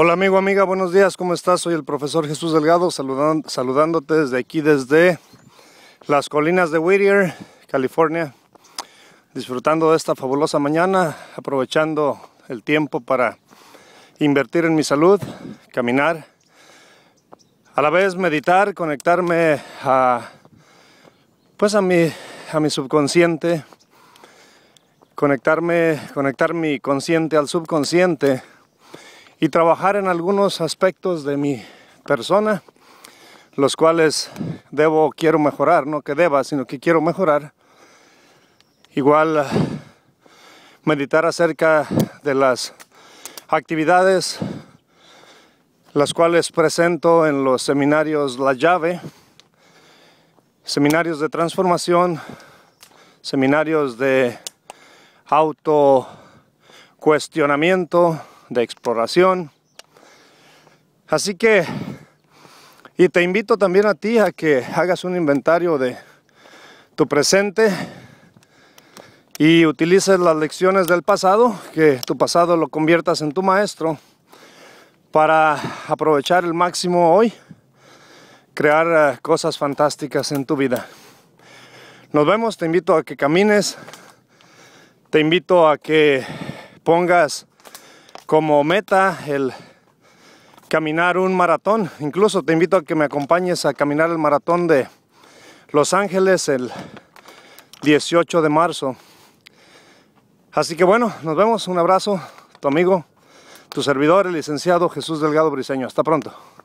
Hola amigo, amiga, buenos días, ¿cómo estás? Soy el profesor Jesús Delgado saludándote desde aquí, desde las colinas de Whittier, California, disfrutando de esta fabulosa mañana, aprovechando el tiempo para invertir en mi salud, caminar, a la vez meditar, conectarme a, pues a mi, a mi subconsciente, conectarme, conectar mi consciente al subconsciente, y trabajar en algunos aspectos de mi persona, los cuales debo, quiero mejorar, no que deba, sino que quiero mejorar. Igual eh, meditar acerca de las actividades las cuales presento en los seminarios La Llave, seminarios de transformación, seminarios de autocuestionamiento, de exploración. Así que, y te invito también a ti a que hagas un inventario de tu presente y utilices las lecciones del pasado, que tu pasado lo conviertas en tu maestro para aprovechar el máximo hoy, crear eh, cosas fantásticas en tu vida. Nos vemos, te invito a que camines, te invito a que pongas como meta el caminar un maratón. Incluso te invito a que me acompañes a caminar el maratón de Los Ángeles el 18 de marzo. Así que bueno, nos vemos. Un abrazo, tu amigo, tu servidor, el licenciado Jesús Delgado Briseño. Hasta pronto.